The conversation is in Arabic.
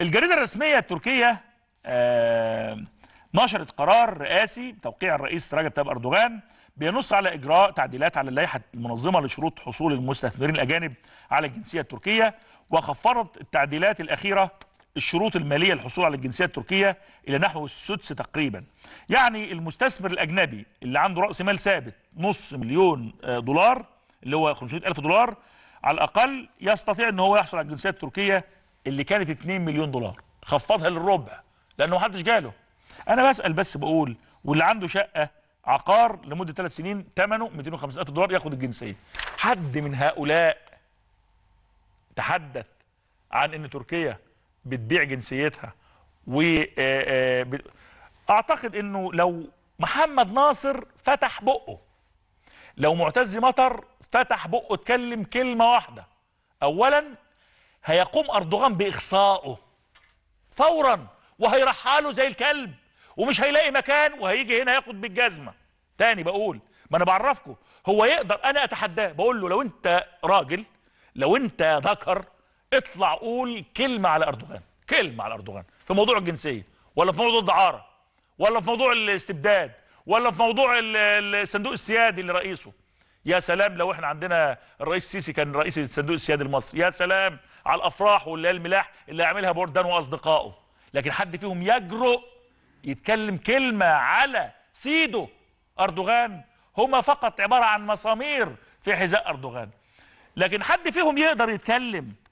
الجريدة الرسمية التركية آه، نشرت قرار رئاسي توقيع الرئيس رجب طيب أردوغان بينص على إجراء تعديلات على اللائحة المنظمة لشروط حصول المستثمرين الأجانب على الجنسية التركية وخفضت التعديلات الأخيرة الشروط المالية للحصول على الجنسية التركية إلى نحو السدس تقريبا يعني المستثمر الأجنبي اللي عنده رأس مال ثابت نص مليون آه، دولار اللي هو 500 ألف دولار على الأقل يستطيع أن هو يحصل على الجنسية التركية اللي كانت 2 مليون دولار خفضها للربع لانه ما حدش جاله انا بسال بس بقول واللي عنده شقه عقار لمده ثلاث سنين ثمنه 250000 دولار ياخد الجنسيه حد من هؤلاء تحدث عن ان تركيا بتبيع جنسيتها و آه، آه، اعتقد انه لو محمد ناصر فتح بقه لو معتز مطر فتح بقه اتكلم كلمه واحده اولا هيقوم أردوغان بإخصائه فورا وهيرحله زي الكلب ومش هيلاقي مكان وهيجي هنا ياخد بالجزمة تاني بقول ما أنا بعرفكم هو يقدر أنا أتحداه بقول له لو أنت راجل لو أنت ذكر اطلع قول كلمة على أردوغان كلمة على أردوغان في موضوع الجنسية ولا في موضوع الدعارة ولا في موضوع الاستبداد ولا في موضوع الصندوق السيادي اللي رئيسه يا سلام لو احنا عندنا الرئيس السيسي كان رئيس الصندوق السيادي المصري يا سلام على الافراح واللي الملاح اللي هيعملها بوردان واصدقائه لكن حد فيهم يجرؤ يتكلم كلمه على سيده اردوغان هما فقط عباره عن مسامير في حذاء اردوغان لكن حد فيهم يقدر يتكلم